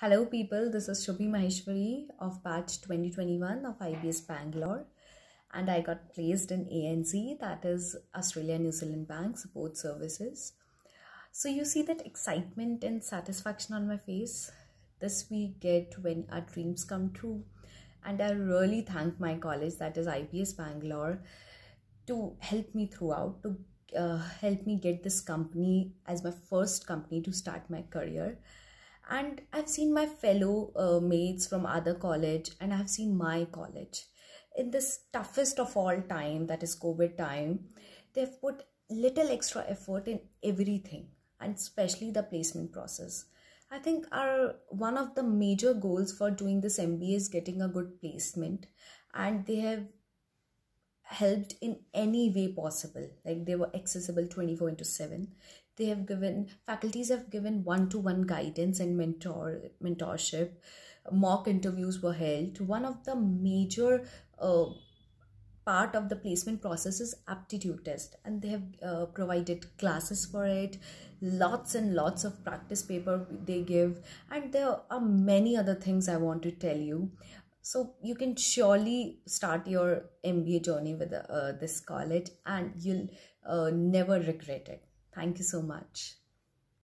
Hello, people. This is Shubhi Maheshwari of batch 2021 of IBS Bangalore, and I got placed in ANZ, that is Australia New Zealand Bank Support Services. So, you see that excitement and satisfaction on my face. This we get when our dreams come true, and I really thank my college, that is IBS Bangalore, to help me throughout, to uh, help me get this company as my first company to start my career and i've seen my fellow uh, mates from other college and i've seen my college in this toughest of all time that is covid time they've put little extra effort in everything and especially the placement process i think our one of the major goals for doing this mba is getting a good placement and they have helped in any way possible like they were accessible 24 into 7 they have given faculties have given one-to-one guidance and mentor mentorship mock interviews were held one of the major uh, part of the placement process is aptitude test and they have uh, provided classes for it lots and lots of practice paper they give and there are many other things i want to tell you so you can surely start your MBA journey with uh, this college and you'll uh, never regret it. Thank you so much.